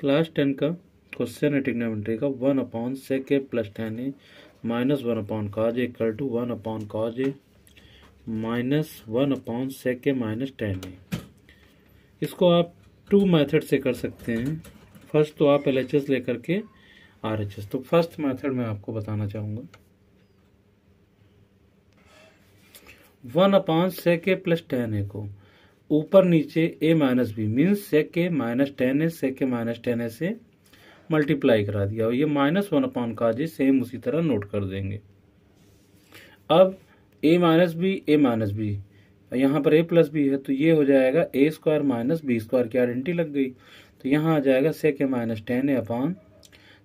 Class ten का question है trigonometry का one upon sec A plus tan A minus one upon cos equal to one upon cos A minus one upon sec A minus tan A इसको आप to method से कर सकते हैं first तो आप एल एच एस लेकर के आर एच एस तो फर्स्ट मेथड मैं आपको बताना चाहूँगा one upon sec A plus tan A को ऊपर नीचे a minus B means sec के माइनस टेन है सेक के माइनस टेन ए से मल्टीप्लाई करा दिया और ये माइनस वन अपॉन का जी सेम उसी तरह नोट कर देंगे अब a minus B A minus B यहाँ पर a प्लस बी है तो ये हो जाएगा A square minus B square की आइडेंटिटी लग गई तो यहाँ आ जाएगा sec A minus tan A upon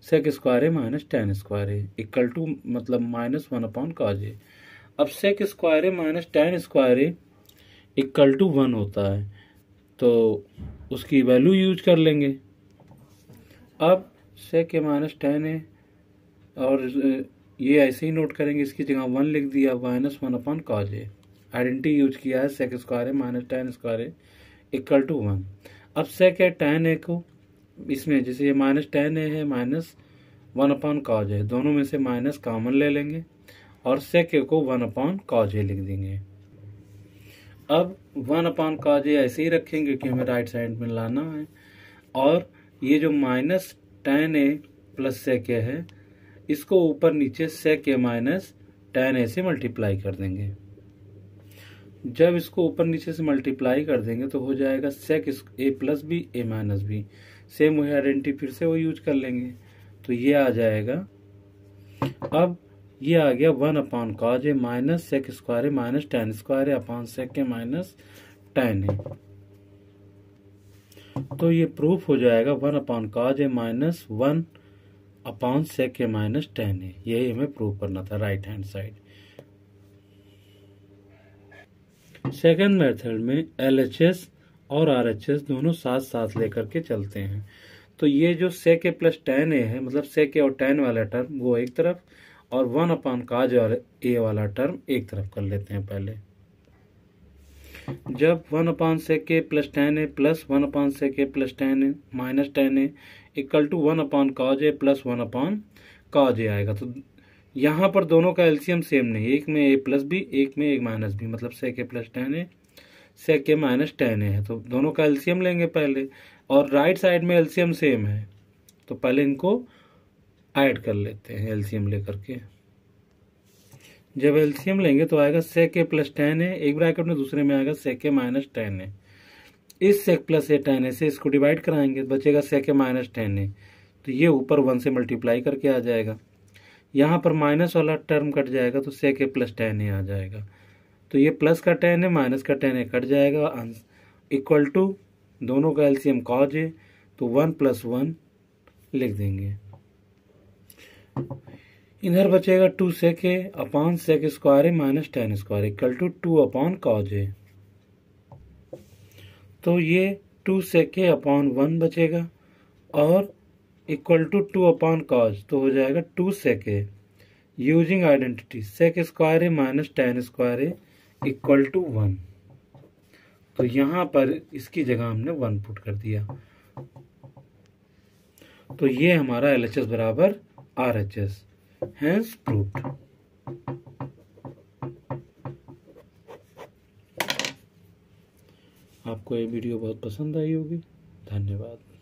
sec square A minus tan square A equal to मतलब minus one upon cos A अब sec square A minus tan square A equal to one होता है तो उसकी वैल्यू यूज कर लेंगे अब सेक के माइनस टेन है और ये ऐसे ही नोट करेंगे इसकी जगह वन लिख दिया minus one upon cos A identity use किया है सेक स्क्वायर है माइनस टेन स्क्वायर है इक्वल टू वन अब सेक है टेन ए को इसमें जैसे ये माइनस टेन ए है माइनस वन अपॉन कॉज है दोनों में से माइनस कॉमन ले लेंगे और सेक ए को वन अपॉन कॉज ए लिख देंगे अब वन अपॉन काजे ऐसे ही रखेंगे कि हमें राइट साइड में लाना है और ये जो minus tan A plus sec A है इसको ऊपर नीचे सेक ए माइनस टेन ए से मल्टीप्लाई कर देंगे जब इसको ऊपर नीचे से मल्टीप्लाई कर देंगे तो हो जाएगा sec A plus B A minus B same वही आइडेंटिटी फिर से वो यूज कर लेंगे तो ये आ जाएगा अब ये आ गया one upon cos A minus sec square A minus tan square upon sec के माइनस टेन ए तो ये प्रूफ हो जाएगा one upon cos A minus one upon sec के माइनस टेन ए यही हमें प्रूफ करना था right hand side second method में एल एच एस और आर एच एस दोनों साथ साथ लेकर के चलते हैं तो ये जो सेक ए प्लस टेन ए है मतलब सेक ए और टेन वाला टर्म वो एक तरफ और वन अपान काज और ए वाला टर्म एक तरफ कर लेते हैं पहले जब वन अपान से के plus tan A plus one upon sec के plus tan A minus tan A equal to one upon cos A plus one upon cos A आएगा तो यहाँ पर दोनों का एल्सियम सेम नहीं एक में ए प्लस बी एक में एक माइनस बी मतलब से के प्लस टेन ए से के माइनस टेन ए है तो दोनों का एल्सियम लेंगे पहले और राइट साइड में एल्सियम सेम है तो पहले इनको ऐड कर लेते हैं एलसीएम लेकर के जब एलसीएम लेंगे तो आएगा सेक ए प्लस टेन है एक ब्रैकेट में दूसरे में आएगा सेक ए माइनस टेन है इस सेक प्लस ए टेन ए से इसको डिवाइड कराएंगे बचेगा सेक ए माइनस टेन है तो ये ऊपर वन से मल्टीप्लाई करके आ जाएगा यहाँ पर माइनस वाला टर्म कट जाएगा तो सेक ए प्लस टेन ए आ जाएगा तो ये प्लस का टेन है माइनस का टेन ए कट जाएगा इक्वल टू दोनों का एल्शियम कॉज है तो वन प्लस वन लिख देंगे इधर बचेगा two sec A upon sec square A minus tan square equal to two upon cos A तो ये two sec A upon one बचेगा और equal to two upon cos तो हो जाएगा two sec A using identity sec square A minus tan square A equal to one तो यहाँ पर इसकी जगह हमने वन पुट कर दिया तो ये हमारा एल बराबर RHS, hence proved. आपको ये वीडियो बहुत पसंद आई होगी धन्यवाद